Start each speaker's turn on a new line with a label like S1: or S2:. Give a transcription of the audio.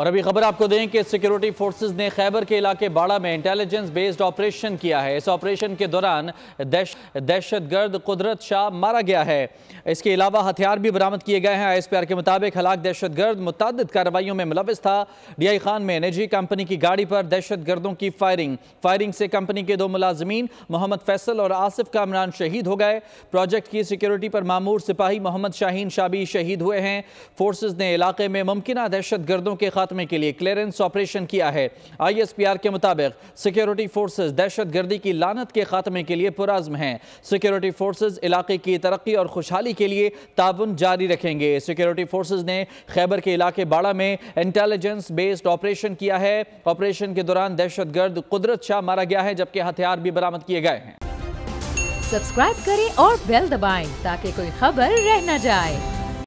S1: और अभी खबर आपको दें कि सिक्योरिटी फोर्सेस ने खैबर के इलाके बाड़ा में इंटेलिजेंस बेस्ड ऑपरेशन किया है इस ऑपरेशन के दौरान दहशत गर्द कुदरत शाह मारा गया है इसके अलावा हथियार भी बरामद किए गए हैं आई एस पी आर के मुताबिक हलाक दहशत गर्द मुतद कार्रवाइयों में मुलविस था डी आई खान में निजी कंपनी की गाड़ी पर दहशत गर्दों की फायरिंग फायरिंग से कंपनी के दो मुलाजमीन मोहम्मद फैसल और आसिफ कामरान शहीद हो गए प्रोजेक्ट की सिक्योरिटी पर मामूर सिपाही मोहम्मद शाहीन शाबी शहीद हुए हैं फोर्सेज ने इलाके में मुमकिन दहशत गर्दों के खात्मे के लिए क्लियरेंस ऑपरेशन किया है आई एस पी आर के मुताबिक सिक्योरिटी फोर्सेज दहशत गर्दी की लानत के खात्मे के लिए पुराजम हैं सिक्योरिटी फोर्सेज इलाके की तरक्की और खुशहाली के लिए ताबन जारी रखेंगे सिक्योरिटी फोर्सेज ने खैबर के इलाके बाड़ा में इंटेलिजेंस बेस्ड ऑपरेशन किया है ऑपरेशन के दौरान दहशत गर्द कुदरत शाह मारा गया है जबकि हथियार भी बरामद किए गए हैं
S2: सब्सक्राइब करें और बेल दबाएं ताकि कोई खबर रह न जाए